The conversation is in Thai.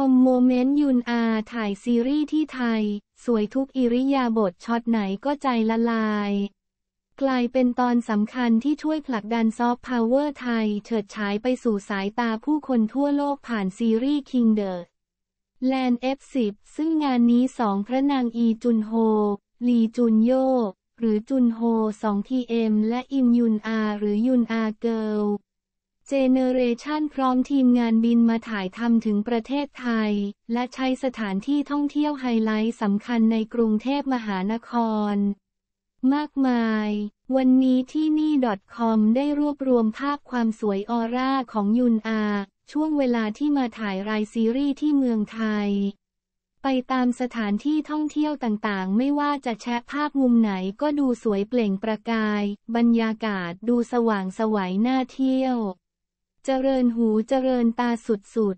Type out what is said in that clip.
ชมโมเมนต์ยุนอาถ่ายซีรีส์ที่ไทย สวยทุกอิริยาบถช็อตไหนก็ใจละลาย กลายเป็นตอนสำคัญที่ช่วยผลักดันซอฟต์พาวเวอร์ไทยเฉิดฉายไปสู่สายตาผู้คนทั่วโลกผ่านซีรีส์ King The Land F10 ซึ่งงานนี้สองพระนางอีจุนโฮลีจุนโย หรือจุนโฮ 2TM และอิมยุนอาหรือยุนอาเกิลเจเนเรชันพร้อมทีมงานบินมาถ่ายทำถึงประเทศไทย และใช้สถานที่ท่องเที่ยวไฮไลท์สำคัญในกรุงเทพมหานคร มากมาย วันนี้ที่นี่ .com ได้รวบรวมภาพความสวยออร่าของยุนอา ช่วงเวลาที่มาถ่ายรายซีรีส์ที่เมืองไทย ไปตามสถานที่ท่องเที่ยวต่างๆ ไม่ว่าจะแชะภาพมุมไหนก็ดูสวยเปล่งประกาย บรรยากาศดูสว่างสวัยน่าเที่ยวเจริญหูเจริญตาสุด